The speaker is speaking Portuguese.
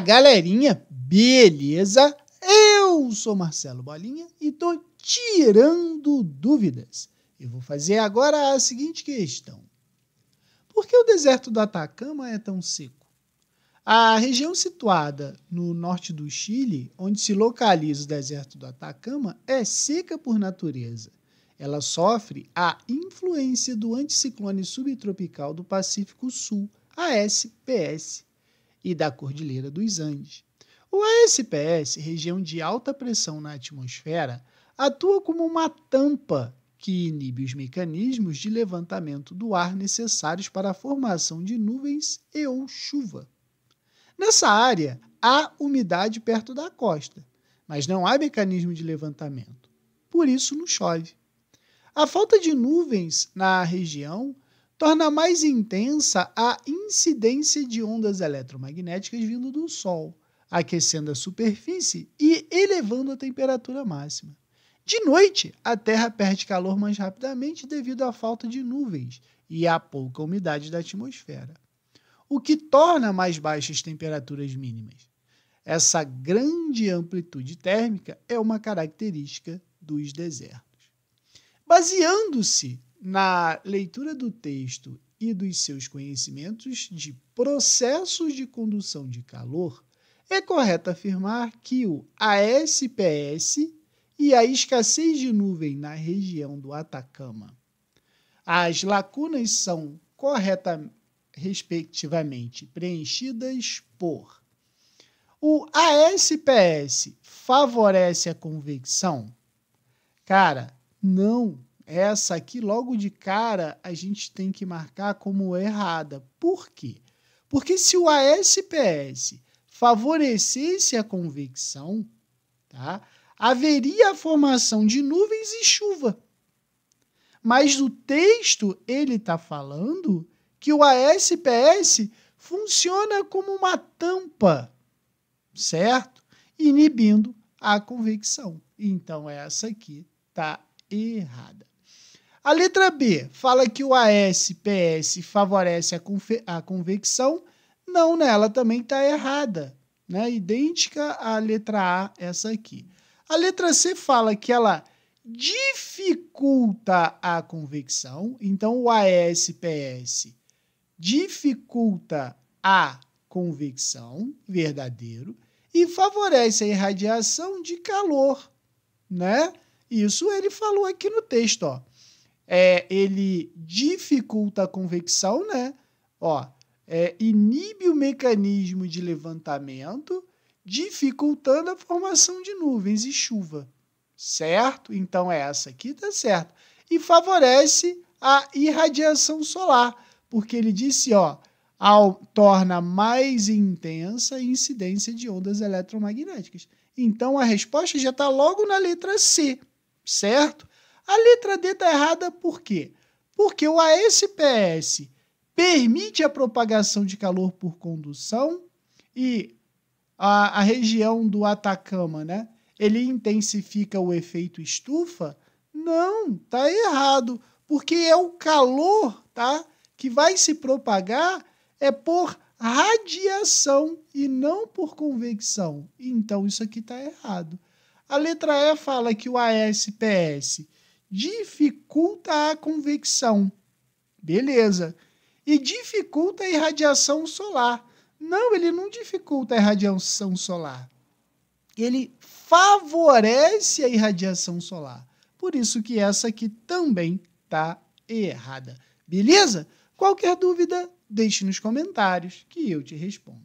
galerinha, beleza? Eu sou Marcelo Bolinha e tô tirando dúvidas. Eu vou fazer agora a seguinte questão: Por que o deserto do Atacama é tão seco? A região situada no norte do Chile, onde se localiza o deserto do Atacama, é seca por natureza. Ela sofre a influência do anticiclone subtropical do Pacífico Sul, ASPS e da Cordilheira dos Andes. O ASPS, região de alta pressão na atmosfera, atua como uma tampa que inibe os mecanismos de levantamento do ar necessários para a formação de nuvens e ou chuva. Nessa área, há umidade perto da costa, mas não há mecanismo de levantamento. Por isso não chove. A falta de nuvens na região torna mais intensa a incidência de ondas eletromagnéticas vindo do Sol, aquecendo a superfície e elevando a temperatura máxima. De noite, a Terra perde calor mais rapidamente devido à falta de nuvens e à pouca umidade da atmosfera, o que torna mais baixas temperaturas mínimas. Essa grande amplitude térmica é uma característica dos desertos. Baseando-se na leitura do texto e dos seus conhecimentos de processos de condução de calor, é correto afirmar que o ASPS e a escassez de nuvem na região do Atacama. As lacunas são corretamente respectivamente, preenchidas por o ASPS favorece a convecção? Cara, não essa aqui, logo de cara, a gente tem que marcar como errada. Por quê? Porque se o ASPS favorecesse a convecção, tá? haveria a formação de nuvens e chuva. Mas o texto ele está falando que o ASPS funciona como uma tampa, certo? Inibindo a convecção. Então essa aqui tá errada. A letra B fala que o ASPS favorece a, a convecção. Não, né? Ela também está errada. Né? Idêntica à letra A, essa aqui. A letra C fala que ela dificulta a convecção. Então, o ASPS dificulta a convecção, verdadeiro, e favorece a irradiação de calor, né? Isso ele falou aqui no texto, ó é, ele dificulta a convecção, né? Ó, é, inibe o mecanismo de levantamento, dificultando a formação de nuvens e chuva, certo? Então é essa aqui tá certa. E favorece a irradiação solar, porque ele disse, ó, ao, torna mais intensa a incidência de ondas eletromagnéticas. Então a resposta já está logo na letra C, certo? A letra D está errada por quê? Porque o ASPS permite a propagação de calor por condução e a, a região do Atacama, né? Ele intensifica o efeito estufa? Não, tá errado, porque é o calor, tá? Que vai se propagar é por radiação e não por convecção. Então isso aqui tá errado. A letra E fala que o ASPS dificulta a convecção. Beleza. E dificulta a irradiação solar. Não, ele não dificulta a irradiação solar. Ele favorece a irradiação solar. Por isso que essa aqui também tá errada. Beleza? Qualquer dúvida, deixe nos comentários que eu te respondo.